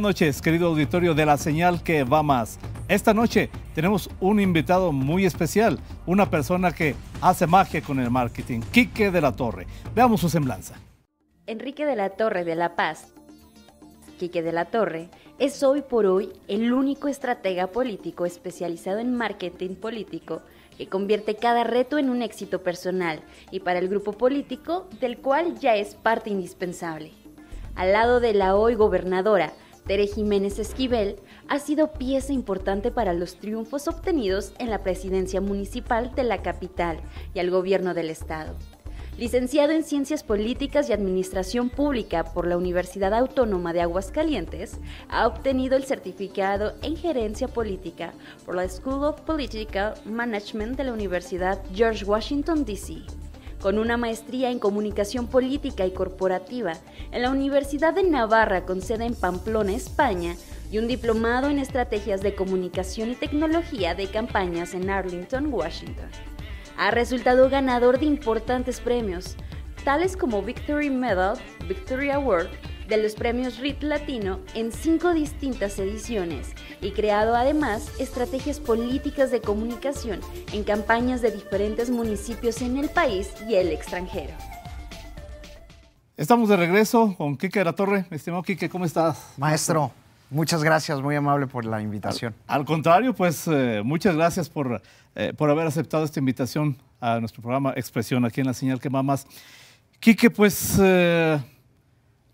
Buenas noches, querido auditorio de la señal que va más. Esta noche tenemos un invitado muy especial, una persona que hace magia con el marketing, Quique de la Torre. Veamos su semblanza. Enrique de la Torre de La Paz, Quique de la Torre, es hoy por hoy el único estratega político especializado en marketing político que convierte cada reto en un éxito personal y para el grupo político del cual ya es parte indispensable. Al lado de la hoy gobernadora, Tere Jiménez Esquivel ha sido pieza importante para los triunfos obtenidos en la presidencia municipal de la capital y al gobierno del estado. Licenciado en Ciencias Políticas y Administración Pública por la Universidad Autónoma de Aguascalientes, ha obtenido el certificado en Gerencia Política por la School of Political Management de la Universidad George Washington, D.C con una maestría en comunicación política y corporativa en la Universidad de Navarra con sede en Pamplona, España, y un diplomado en estrategias de comunicación y tecnología de campañas en Arlington, Washington. Ha resultado ganador de importantes premios, tales como Victory Medal, Victory Award, de los premios RIT Latino en cinco distintas ediciones y creado además estrategias políticas de comunicación en campañas de diferentes municipios en el país y el extranjero. Estamos de regreso con Quique de la Torre. Estimado Quique, ¿cómo estás? Maestro, muchas gracias, muy amable por la invitación. Al, contrario, pues eh, muchas gracias por, eh, por haber aceptado esta invitación a nuestro programa Expresión aquí en La Señal que Mamas. Quique, pues... Eh,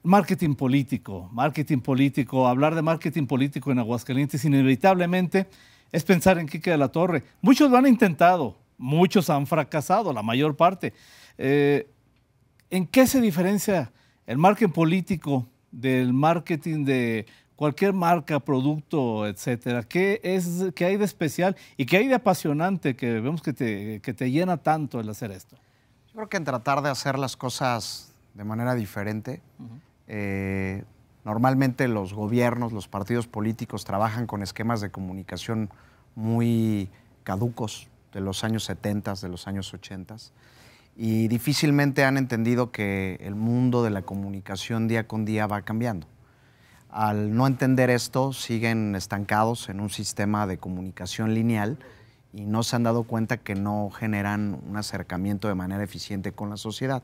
Marketing político, marketing político, hablar de marketing político en Aguascalientes inevitablemente es pensar en Quique de la Torre. Muchos lo han intentado, muchos han fracasado, la mayor parte. Eh, ¿En qué se diferencia el marketing político del marketing de cualquier marca, producto, etcétera? ¿Qué, es, qué hay de especial y qué hay de apasionante que vemos que te, que te llena tanto el hacer esto? Yo creo que en tratar de hacer las cosas de manera diferente. Eh, normalmente los gobiernos, los partidos políticos trabajan con esquemas de comunicación muy caducos de los años 70, de los años 80 y difícilmente han entendido que el mundo de la comunicación día con día va cambiando. Al no entender esto, siguen estancados en un sistema de comunicación lineal y no se han dado cuenta que no generan un acercamiento de manera eficiente con la sociedad.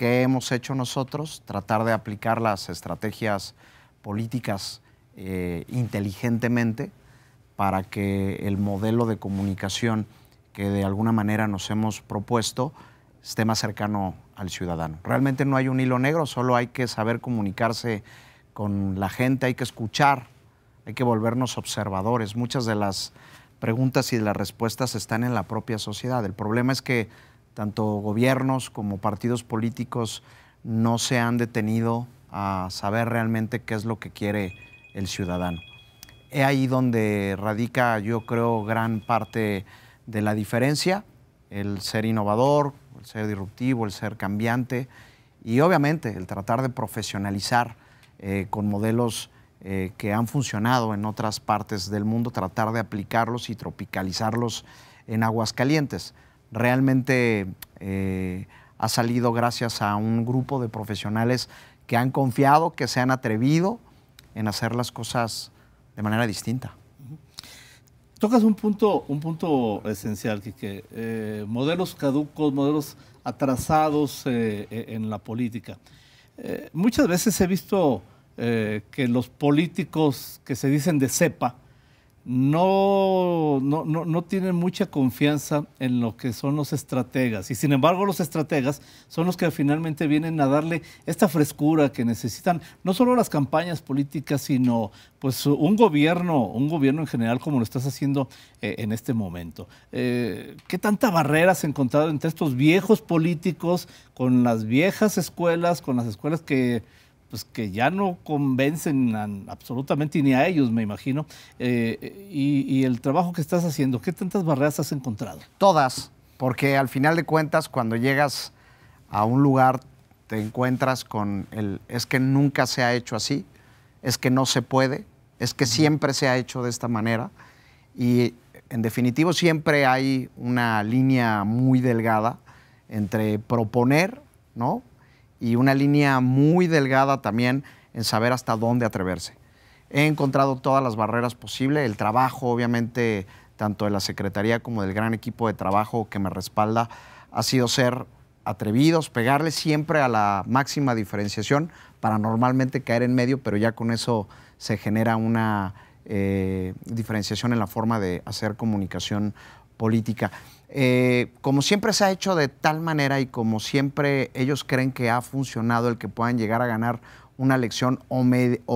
¿Qué hemos hecho nosotros? Tratar de aplicar las estrategias políticas eh, inteligentemente para que el modelo de comunicación que de alguna manera nos hemos propuesto esté más cercano al ciudadano. Realmente no hay un hilo negro, solo hay que saber comunicarse con la gente, hay que escuchar, hay que volvernos observadores. Muchas de las preguntas y de las respuestas están en la propia sociedad. El problema es que tanto gobiernos como partidos políticos no se han detenido a saber realmente qué es lo que quiere el ciudadano. Es ahí donde radica, yo creo, gran parte de la diferencia, el ser innovador, el ser disruptivo, el ser cambiante y obviamente el tratar de profesionalizar eh, con modelos eh, que han funcionado en otras partes del mundo, tratar de aplicarlos y tropicalizarlos en aguas calientes realmente eh, ha salido gracias a un grupo de profesionales que han confiado, que se han atrevido en hacer las cosas de manera distinta. Tocas un punto, un punto esencial, Quique. Eh, modelos caducos, modelos atrasados eh, en la política. muchas veces he visto que los políticos que se dicen de cepa no, no, tienen mucha confianza en lo que son los estrategas. Y sin embargo, los estrategas son los que finalmente vienen a darle esta frescura que necesitan, no solo las campañas políticas, sino pues un gobierno, un gobierno en general como lo estás haciendo eh, en este momento. Eh, ¿Qué tanta barrera has encontrado entre estos viejos políticos con las viejas escuelas, con las escuelas que pues que ya no convencen absolutamente ni a ellos, me imagino. Eh, y, y, el trabajo que estás haciendo, ¿qué tantas barreras has encontrado? Todas, porque al final de cuentas, cuando llegas a un lugar, te encuentras con el, es que nunca se ha hecho así, es que no se puede, es que siempre se ha hecho de esta manera. Y en definitivo siempre hay una línea muy delgada entre proponer, ¿no? y una línea muy delgada también en saber hasta dónde atreverse. He encontrado todas las barreras posibles, el trabajo obviamente tanto de la Secretaría como del gran equipo de trabajo que me respalda ha sido ser atrevidos, pegarle siempre a la máxima diferenciación para normalmente caer en medio, pero ya con eso se genera una eh, diferenciación en la forma de hacer comunicación política. Eh, como siempre se ha hecho de tal manera y como siempre ellos creen que ha funcionado el que puedan llegar a ganar una elección o,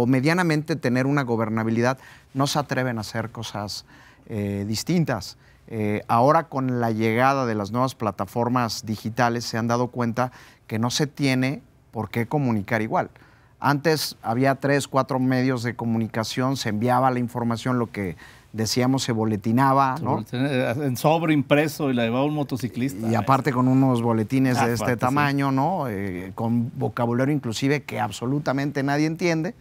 medianamente tener una gobernabilidad, no se atreven a hacer cosas eh, distintas. Eh, ahora con la llegada de las nuevas plataformas digitales se han dado cuenta que no se tiene por qué comunicar igual. Antes había tres, cuatro medios de comunicación, se enviaba la información, lo que decíamos se boletinaba, eh, en sobre impreso y la llevaba un motociclista. Y aparte con unos boletines de ah, este tamaño, eh, con vocabulario inclusive que absolutamente nadie entiende.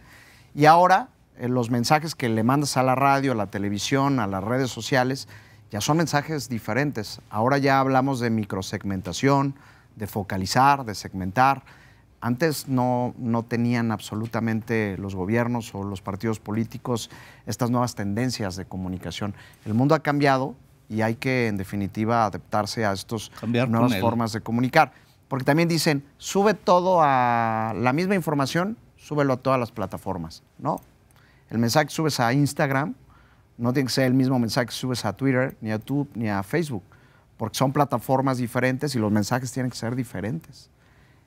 Y ahora eh, los mensajes que le mandas a la radio, a la televisión, a las redes sociales, ya son mensajes diferentes. Ahora ya hablamos de microsegmentación, de focalizar, de segmentar antes no, no tenían absolutamente los gobiernos o los partidos políticos estas nuevas tendencias de comunicación. El mundo ha cambiado y hay que, en definitiva, adaptarse a estas nuevas formas de comunicar. Porque también dicen, sube todo a la misma información, súbelo a todas las plataformas, ¿no? El mensaje que subes a Instagram no tiene que ser el mismo mensaje que subes a Twitter, ni a YouTube, ni a Facebook, porque son plataformas diferentes y los mensajes tienen que ser diferentes.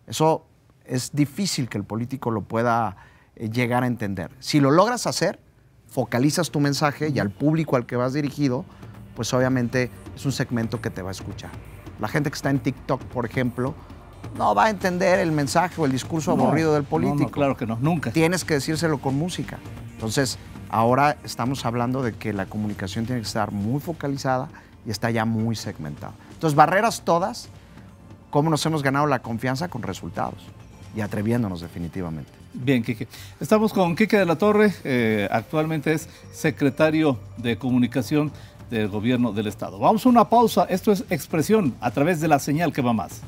Eso es difícil que el político lo pueda eh, llegar a entender. Si lo logras hacer, focalizas tu mensaje y al público al que vas dirigido, pues obviamente es un segmento que te va a escuchar. La gente que está en TikTok, por ejemplo, no va a entender el mensaje o el discurso aburrido del político. no, claro que no, nunca. Tienes que decírselo con música. Entonces, ahora estamos hablando de que la comunicación tiene que estar muy focalizada y está ya muy segmentada. Entonces, barreras todas, ¿cómo nos hemos ganado la confianza con resultados? y atreviéndonos definitivamente. Bien, Quique. Estamos con Quique de la Torre, eh, actualmente es secretario de Comunicación del Gobierno del Estado. Vamos a una pausa, esto es expresión a través de la señal que va más.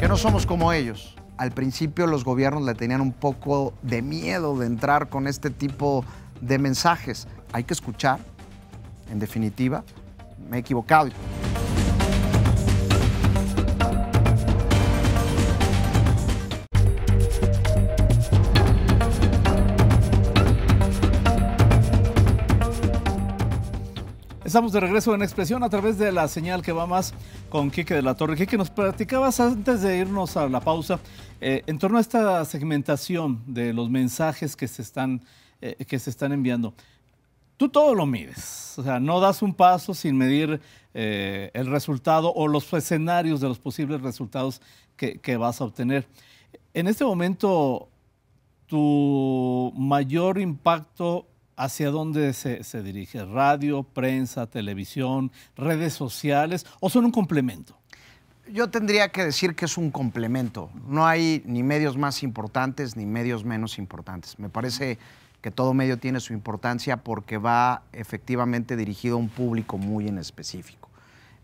Que no somos como ellos. Al principio los gobiernos le tenían un poco de miedo de entrar con este tipo de mensajes. Hay que escuchar, en definitiva, me he equivocado. Estamos de regreso en Expresión a través de la señal que va más con Quique de la Torre. Quique, nos platicabas antes de irnos a la pausa eh, en torno a esta segmentación de los mensajes que se están, eh, que se están enviando. Tú todo lo mides, o sea, no das un paso sin medir eh, el resultado o los escenarios de los posibles resultados que, que vas a obtener. En este momento, tu mayor impacto ¿hacia dónde se, dirige? ¿Radio, prensa, televisión, redes sociales o son un complemento? Yo tendría que decir que es un complemento. No hay ni medios más importantes ni medios menos importantes. Me parece que todo medio tiene su importancia porque va efectivamente dirigido a un público muy en específico.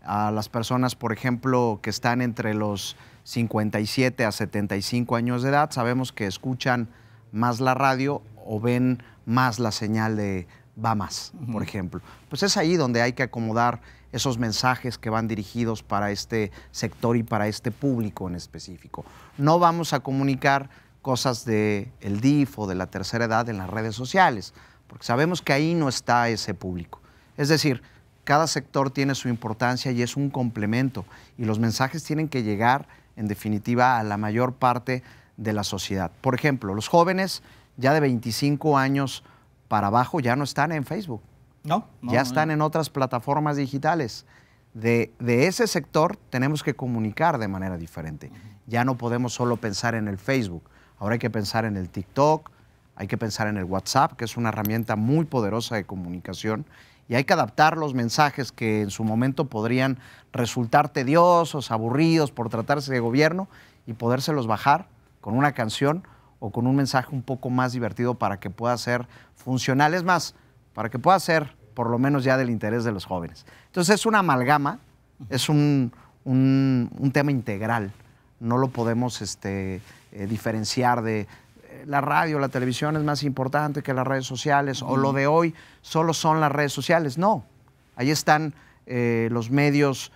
A las personas, por ejemplo, que están entre los 57 a 75 años de edad, sabemos que escuchan más la radio o ven más la señal de va más, por ejemplo. Pues es ahí donde hay que acomodar esos mensajes que van dirigidos para este sector y para este público en específico. No vamos a comunicar cosas del el DIF o de la tercera edad en las redes sociales, porque sabemos que ahí no está ese público. Es decir, cada sector tiene su importancia y es un complemento, y los mensajes tienen que llegar, en definitiva, a la mayor parte de la sociedad. Por ejemplo, los jóvenes ya de 25 años para abajo ya no están en Facebook. No. ya están en otras plataformas digitales. De, ese sector tenemos que comunicar de manera diferente. Ya no podemos solo pensar en el Facebook. Ahora hay que pensar en el TikTok, hay que pensar en el WhatsApp, que es una herramienta muy poderosa de comunicación. Y hay que adaptar los mensajes que en su momento podrían resultar tediosos, aburridos por tratarse de gobierno y podérselos bajar con una canción o con un mensaje un poco más divertido para que pueda ser funcional. Es más, para que pueda ser por lo menos ya del interés de los jóvenes. Entonces es una amalgama, es un, tema integral. No lo podemos este, eh, diferenciar de, eh, la radio, la televisión es más importante que las redes sociales o lo de hoy solo son las redes sociales. No, ahí están eh, los medios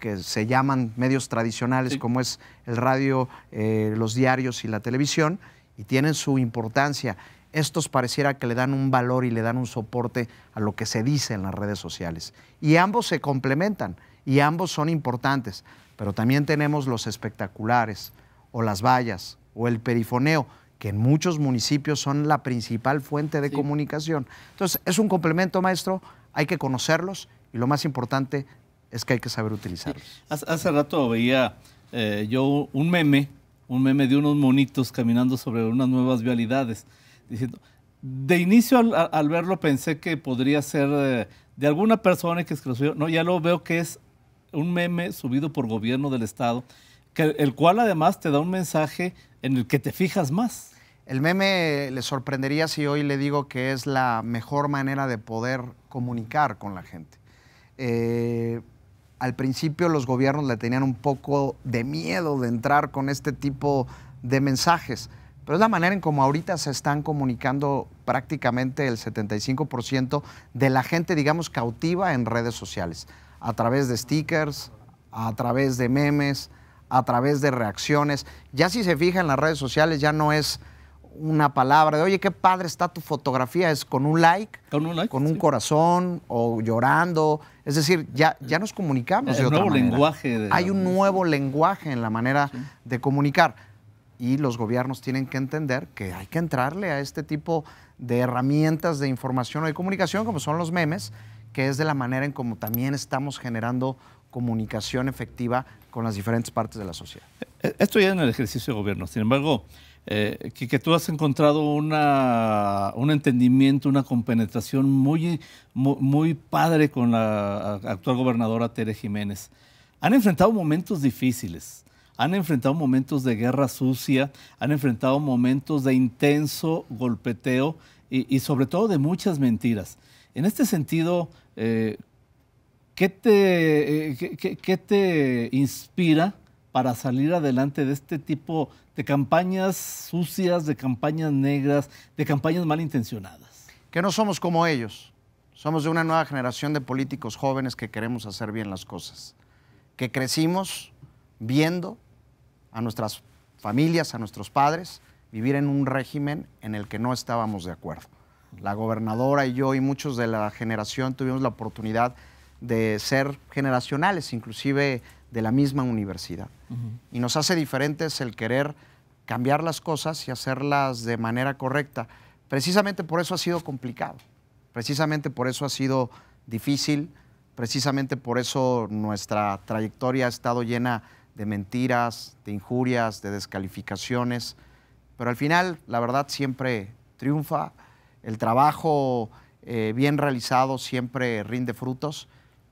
que se llaman medios tradicionales como es el radio, los diarios y la televisión y tienen su importancia. Estos pareciera que le dan un valor y le dan un soporte a lo que se dice en las redes sociales. Y ambos se complementan y ambos son importantes, pero también tenemos los espectaculares o las vallas o el perifoneo, que en muchos municipios son la principal fuente de comunicación. Entonces, es un complemento, maestro, hay que conocerlos y lo más importante es que hay que saber utilizarlos. Hace, rato veía eh, yo un meme un meme de unos monitos caminando sobre unas nuevas vialidades, diciendo, de inicio al, verlo pensé que podría ser eh, de alguna persona que escribió, no, ya lo veo que es un meme subido por gobierno del Estado, el cual además te da un mensaje en el que te fijas más. El meme le sorprendería si hoy le digo que es la mejor manera de poder comunicar con la gente. Eh, al principio los gobiernos le tenían un poco de miedo de entrar con este tipo de mensajes, pero es la manera en como ahorita se están comunicando prácticamente el 75% de la gente, digamos, cautiva en redes sociales, a través de stickers, a través de memes, a través de reacciones. Ya si se fija en las redes sociales ya no es una palabra de, oye, qué padre está tu fotografía, es con un like, con un, corazón o llorando. Es decir, ya, ya nos comunicamos. de manera. lenguaje. Hay un nuevo lenguaje en la manera de comunicar. Y los gobiernos tienen que entender que hay que entrarle a este tipo de herramientas de información o de comunicación, como son los memes, que es de la manera en como también estamos generando comunicación efectiva con las diferentes partes de la sociedad. Eh, eh, esto ya en el ejercicio de gobierno. Sin embargo, eh, que, tú has encontrado una, un entendimiento, una compenetración muy, muy, padre con la actual gobernadora Tere Jiménez. Han enfrentado momentos difíciles, han enfrentado momentos de guerra sucia, han enfrentado momentos de intenso golpeteo y, sobre todo de muchas mentiras. En este sentido, eh, ¿qué, te, eh, qué te inspira? para salir adelante de este tipo de campañas sucias, de campañas negras, de campañas malintencionadas. Que no somos como ellos. Somos de una nueva generación de políticos jóvenes que queremos hacer bien las cosas. Que crecimos viendo a nuestras familias, a nuestros padres, vivir en un régimen en el que no estábamos de acuerdo. La gobernadora y yo y muchos de la generación tuvimos la oportunidad de ser generacionales, inclusive de la misma universidad. Y nos hace diferentes el querer cambiar las cosas y hacerlas de manera correcta. Precisamente por eso ha sido complicado, precisamente por eso ha sido difícil, precisamente por eso nuestra trayectoria ha estado llena de mentiras, de injurias, de descalificaciones, pero al final la verdad siempre triunfa, el trabajo eh, bien realizado siempre rinde frutos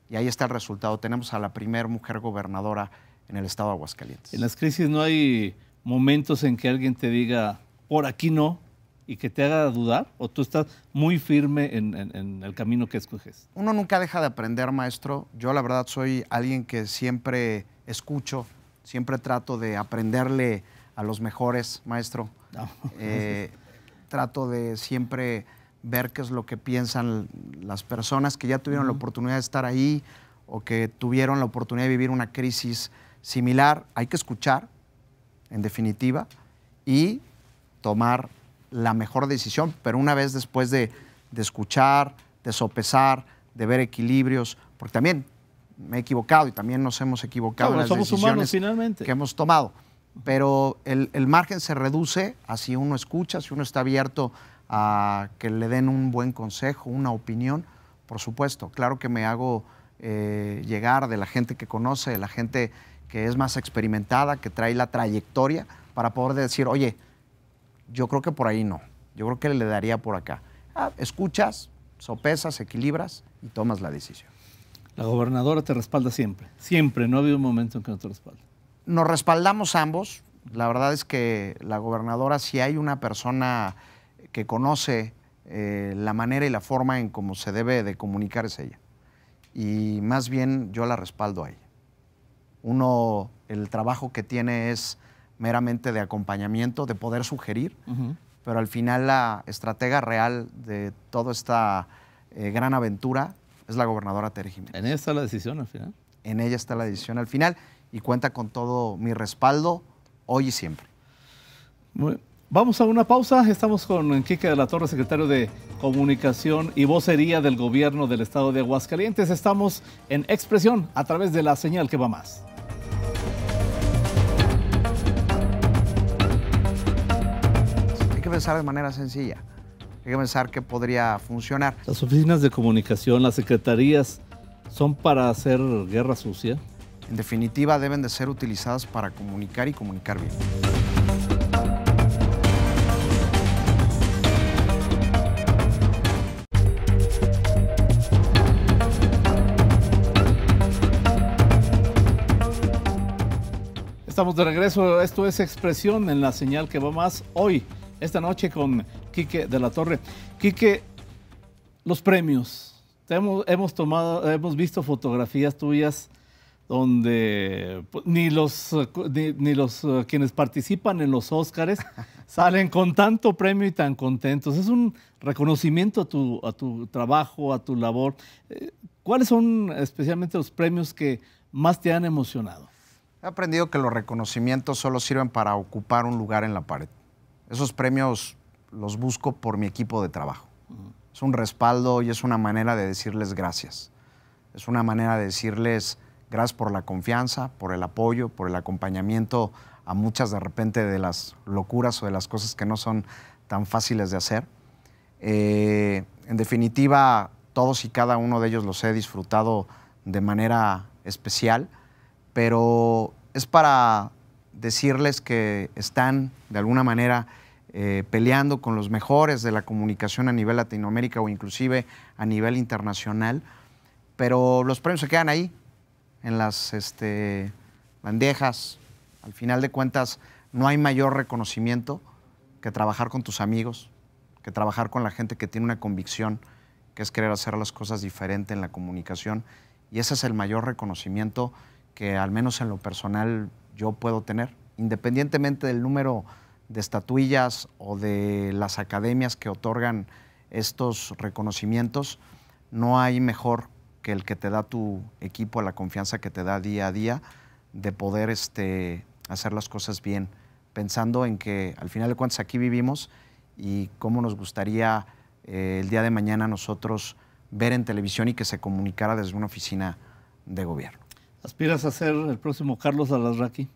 y ahí está el resultado. Tenemos a la primera mujer gobernadora en el estado de Aguascalientes. En las crisis no hay momentos en que alguien te diga, por aquí no, y que te haga dudar, o tú estás muy firme en, el camino que escoges. Uno nunca deja de aprender, maestro. Yo la verdad soy alguien que siempre escucho, siempre trato de aprenderle a los mejores, maestro. Eh, trato de siempre ver qué es lo que piensan las personas que ya tuvieron la oportunidad de estar ahí o que tuvieron la oportunidad de vivir una crisis similar. Hay que escuchar, en definitiva, y tomar la mejor decisión, pero una vez después de, escuchar, de sopesar, de ver equilibrios, porque también me he equivocado y también nos hemos equivocado en las decisiones finalmente. que hemos tomado. Pero el, el margen se reduce a si uno escucha, si uno está abierto a que le den un buen consejo, una opinión, por supuesto. Claro que me hago eh, llegar de la gente que conoce, de la gente que es más experimentada, que trae la trayectoria, para poder decir, oye, yo creo que por ahí no, yo creo que le daría por acá. Ah, escuchas, sopesas, equilibras y tomas la decisión. La gobernadora te respalda siempre, siempre, no ha habido un momento en que no te respalde. Nos respaldamos ambos, la verdad es que la gobernadora, si hay una persona que conoce eh, la manera y la forma en cómo se debe de comunicar es ella. Y más bien yo la respaldo a ella. Uno, el trabajo que tiene es meramente de acompañamiento, de poder sugerir, pero al final la estratega real de toda esta eh, gran aventura es la gobernadora Tere Jiménez. En ella está la decisión al final. En ella está la decisión al final y cuenta con todo mi respaldo hoy y siempre. Muy, Vamos a una pausa. Estamos con Enrique de la Torre, secretario de Comunicación y Vocería del Gobierno del Estado de Aguascalientes. Estamos en expresión a través de la señal que va más. Hay que pensar de manera sencilla. Hay que pensar que podría funcionar. Las oficinas de comunicación, las secretarías, son para hacer guerra sucia. En definitiva, deben de ser utilizadas para comunicar y comunicar bien. Estamos de regreso. Esto es Expresión en la señal que va más hoy, esta noche con Quique de la Torre. Quique, los premios. Hemos, tomado, hemos visto fotografías tuyas donde pues, ni los, ni, los eh, quienes participan en los Óscares salen con tanto premio y tan contentos. Es un reconocimiento a tu, trabajo, a tu labor. Eh, ¿Cuáles son especialmente los premios que más te han emocionado? He aprendido que los reconocimientos solo sirven para ocupar un lugar en la pared. Esos premios los busco por mi equipo de trabajo. Es un respaldo y es una manera de decirles gracias. Es una manera de decirles gracias por la confianza, por el apoyo, por el acompañamiento a muchas de repente de las locuras o de las cosas que no son tan fáciles de hacer. Eh, en definitiva, todos y cada uno de ellos los he disfrutado de manera especial pero es para decirles que están de alguna manera eh, peleando con los mejores de la comunicación a nivel Latinoamérica o inclusive a nivel internacional, pero los premios se quedan ahí, en las este, bandejas. Al final de cuentas, no hay mayor reconocimiento que trabajar con tus amigos, que trabajar con la gente que tiene una convicción, que es querer hacer las cosas diferente en la comunicación. Y ese es el mayor reconocimiento que al menos en lo personal yo puedo tener, independientemente del número de estatuillas o de las academias que otorgan estos reconocimientos, no hay mejor que el que te da tu equipo, la confianza que te da día a día de poder este, hacer las cosas bien, pensando en que al final de cuentas aquí vivimos y cómo nos gustaría eh, el día de mañana nosotros ver en televisión y que se comunicara desde una oficina de gobierno. ¿Aspiras a ser el próximo Carlos Alasraqui?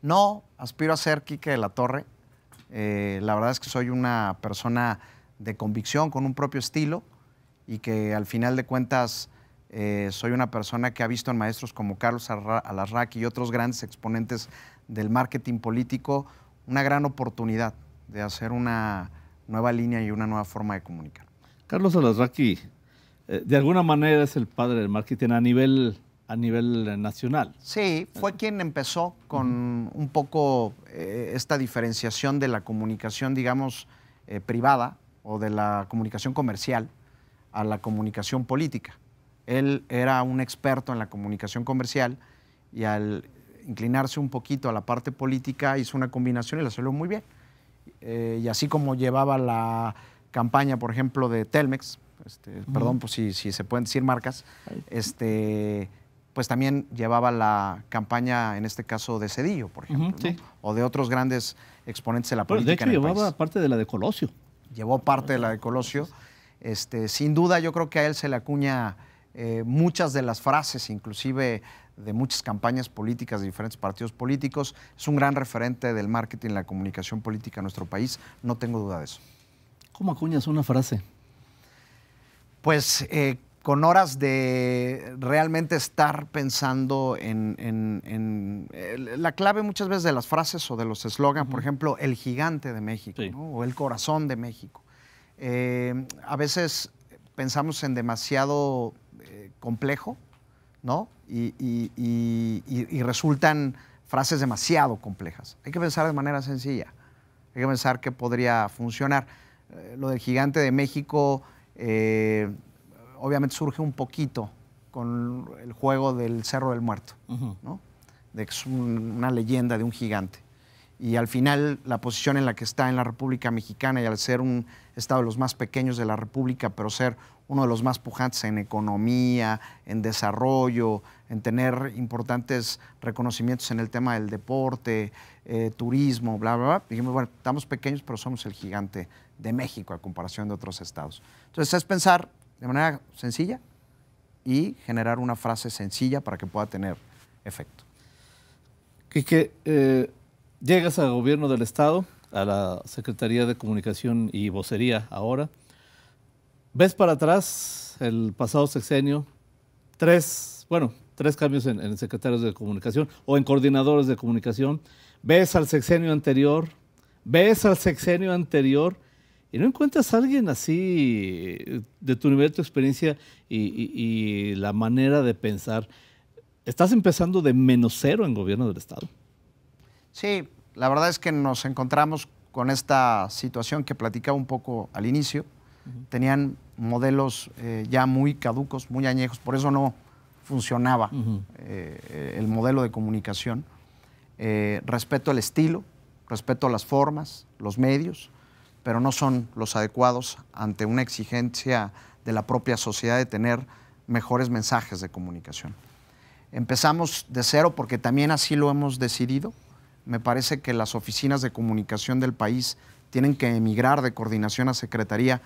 No, aspiro a ser Quique de la Torre. Eh, la verdad es que soy una persona de convicción, con un propio estilo, y que al final de cuentas eh, soy una persona que ha visto en maestros como Carlos Alasraqui y otros grandes exponentes del marketing político una gran oportunidad de hacer una nueva línea y una nueva forma de comunicar. Carlos Alasraqui, eh, de alguna manera es el padre del marketing a nivel a nivel eh, nacional. Sí, fue eh. quien empezó con un poco eh, esta diferenciación de la comunicación, digamos, privada o de la comunicación comercial a la comunicación política. Él era un experto en la comunicación comercial y al inclinarse un poquito a la parte política hizo una combinación y la salió muy bien. y así como llevaba la campaña, por ejemplo, de Telmex, este, perdón pues, si, si, se pueden decir marcas, este pues también llevaba la campaña, en este caso, de Cedillo, por ejemplo, o de otros grandes exponentes de la política. Pero de hecho, llevaba parte de la de Colosio. Llevó parte de la de Colosio. Este, sin duda, yo creo que a él se le acuña eh, muchas de las frases, inclusive de muchas campañas políticas de diferentes partidos políticos. Es un gran referente del marketing la comunicación política en nuestro país, no tengo duda de eso. ¿Cómo acuñas una frase? Pues eh, con horas de realmente estar pensando en, la clave muchas veces de las frases o de los eslogans, por ejemplo, el gigante de México o el corazón de México. Eh, a veces pensamos en demasiado eh, complejo, ¿no? Y, resultan frases demasiado complejas. Hay que pensar de manera sencilla, hay que pensar qué podría funcionar. Eh, lo del gigante de México obviamente surge un poquito con el juego del Cerro del Muerto, ¿no? de que es una leyenda de un gigante. Y al final, la posición en la que está en la República Mexicana y al ser un estado de los más pequeños de la República, pero ser uno de los más pujantes en economía, en desarrollo, en tener importantes reconocimientos en el tema del deporte, eh, turismo, bla, bla, bla. Dijimos, bueno, estamos pequeños, pero somos el gigante de México a comparación de otros estados. Entonces es pensar de manera sencilla y generar una frase sencilla para que pueda tener efecto. que eh, llegas al gobierno del Estado, a la Secretaría de Comunicación y Vocería ahora. ¿Ves para atrás el pasado sexenio? Tres, bueno, tres cambios en, en secretarios de comunicación o en coordinadores de comunicación. ¿Ves al sexenio anterior? ¿Ves al sexenio anterior? y no encuentras a alguien así de tu nivel, tu experiencia y, la manera de pensar. Estás empezando de menos cero en gobierno del Estado. Sí, la verdad es que nos encontramos con esta situación que platicaba un poco al inicio. Tenían modelos eh, ya muy caducos, muy añejos, por eso no funcionaba eh, el modelo de comunicación. Eh, respeto al estilo, respeto a las formas, los medios pero no son los adecuados ante una exigencia de la propia sociedad de tener mejores mensajes de comunicación. Empezamos de cero porque también así lo hemos decidido. Me parece que las oficinas de comunicación del país tienen que emigrar de coordinación a secretaría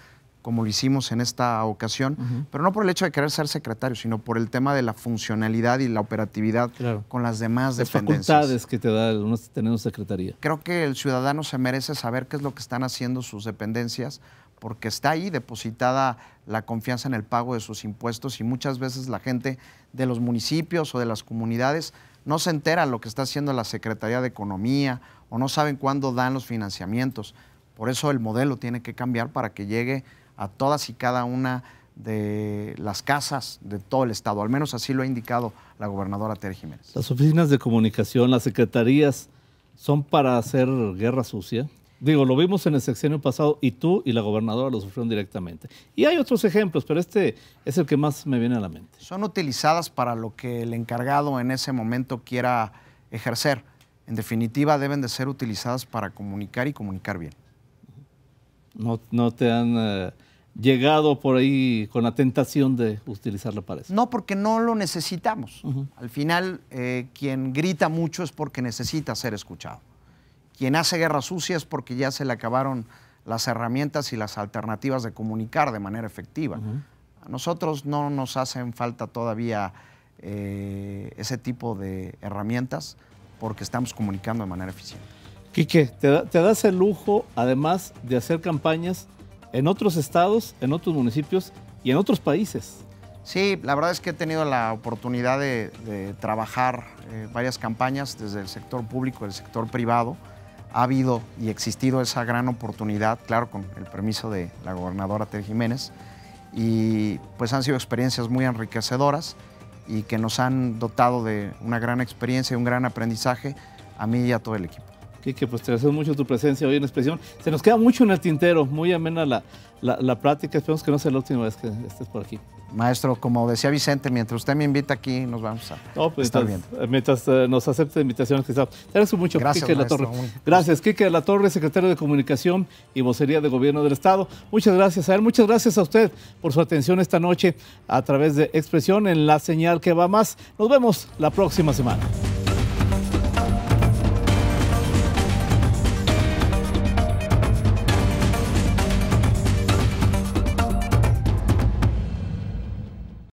como lo hicimos en esta ocasión, pero no por el hecho de querer ser secretario, sino por el tema de la funcionalidad y la operatividad con las demás las dependencias. que te da el, tener una secretaría. Creo que el ciudadano se merece saber qué es lo que están haciendo sus dependencias, porque está ahí depositada la confianza en el pago de sus impuestos y muchas veces la gente de los municipios o de las comunidades no se entera lo que está haciendo la Secretaría de Economía o no saben cuándo dan los financiamientos. Por eso el modelo tiene que cambiar para que llegue a todas y cada una de las casas de todo el Estado. Al menos así lo ha indicado la gobernadora Tere Jiménez. ¿Las oficinas de comunicación, las secretarías, son para hacer guerra sucia? Digo, lo vimos en el sexenio pasado y tú y la gobernadora lo sufrieron directamente. Y hay otros ejemplos, pero este es el que más me viene a la mente. Son utilizadas para lo que el encargado en ese momento quiera ejercer. En definitiva, deben de ser utilizadas para comunicar y comunicar bien. No, no te han... Eh, llegado por ahí con la tentación de utilizar la pared. No, porque no lo necesitamos. Al final, eh, quien grita mucho es porque necesita ser escuchado. Quien hace guerra sucia es porque ya se le acabaron las herramientas y las alternativas de comunicar de manera efectiva. A nosotros no nos hacen falta todavía eh, ese tipo de herramientas porque estamos comunicando de manera eficiente. Quique, te, te das el lujo, además de hacer campañas en otros estados, en otros municipios y en otros países. Sí, la verdad es que he tenido la oportunidad de, trabajar eh, varias campañas desde el sector público, el sector privado. Ha habido y existido esa gran oportunidad, claro, con el permiso de la gobernadora Tere Jiménez. Y pues han sido experiencias muy enriquecedoras y que nos han dotado de una gran experiencia y un gran aprendizaje a mí y a todo el equipo. Quique, pues te agradecemos mucho tu presencia hoy en Expresión. Se nos queda mucho en el tintero, muy amena la, la, práctica. Esperemos que no sea la última vez que estés por aquí. Maestro, como decía Vicente, mientras usted me invita aquí, nos vamos a no, pues, estar eh, mientras, Mientras eh, nos acepte invitaciones quizás. Te agradezco mucho, Gracias, Quique de la Torre. Gracias, Quique de la Torre, secretario de Comunicación y Vocería de Gobierno del Estado. Muchas gracias a él, muchas gracias a usted por su atención esta noche a través de Expresión en la señal que va más. Nos vemos la próxima semana.